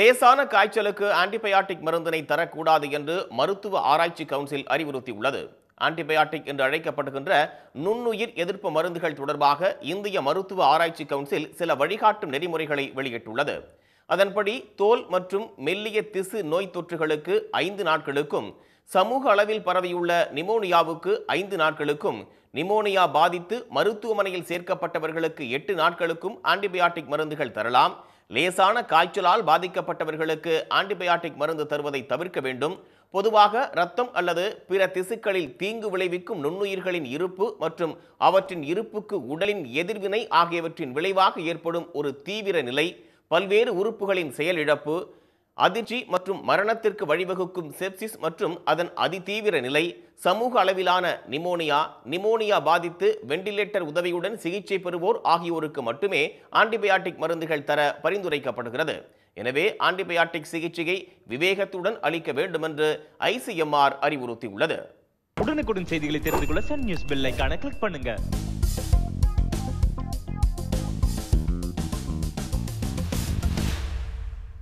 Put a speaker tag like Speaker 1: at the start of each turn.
Speaker 1: லேசான காய்ச்சலுக்கு ஆன்டிபயாட்டிக் மருந்தினை தரக்கூடாது என்று மருத்துவ ஆராய்ச்சி கவுன்சில் அறிவுறுத்தியுள்ளது ஆன்டிபயாட்டிக் என்று அழைக்கப்படுகின்ற நுண்ணுயிர் எதிர்ப்பு மருந்துகள் தொடர்பாக இந்திய மருத்துவ ஆராய்ச்சி கவுன்சில் சில வழிகாட்டும் நெறிமுறைகளை வெளியிட்டுள்ளது அதன்படி தோல் மற்றும் மெல்லிய திசு நோய் தொற்றுகளுக்கு ஐந்து நாட்களுக்கும் சமூக அளவில் பரவியுள்ள நிமோனியாவுக்கு ஐந்து நாட்களுக்கும் நிமோனியா பாதித்து மருத்துவமனையில் சேர்க்கப்பட்டவர்களுக்கு எட்டு நாட்களுக்கும் ஆன்டிபயாட்டிக் மருந்துகள் தரலாம் லேசான காய்ச்சலால் பாதிக்கப்பட்டவர்களுக்கு ஆன்டிபயாட்டிக் மருந்து தருவதை தவிர்க்க வேண்டும் பொதுவாக ரத்தம் அல்லது பிற திசுக்களில் தீங்கு விளைவிக்கும் நுண்ணுயிர்களின் இருப்பு மற்றும் அவற்றின் இருப்புக்கு உடலின் எதிர்வினை ஆகியவற்றின் விளைவாக ஏற்படும் ஒரு தீவிர நிலை பல்வேறு உறுப்புகளின் செயலிழப்பு அதிர்ச்சி மற்றும் மரணத்திற்கு வழிவகுக்கும் செப்சிஸ் மற்றும் அதன் அதிதீவிர நிலை சமூக அளவிலான நிமோனியா நிமோனியா பாதித்து வெண்டிலேட்டர் உதவியுடன் சிகிச்சை பெறுவோர் ஆகியோருக்கு மட்டுமே ஆன்டிபயாட்டிக் மருந்துகள் தர பரிந்துரைக்கப்படுகிறது எனவே ஆன்டிபயாட்டிக் சிகிச்சையை விவேகத்துடன் அளிக்க வேண்டுமென்று ஐசிஎம்ஆர் அறிவுறுத்தியுள்ளது உடனுக்குடன் செய்திகளை தெரிந்து கொள்ள சன் நியூஸ் பெல்லைக்கான கிளிக் பண்ணுங்க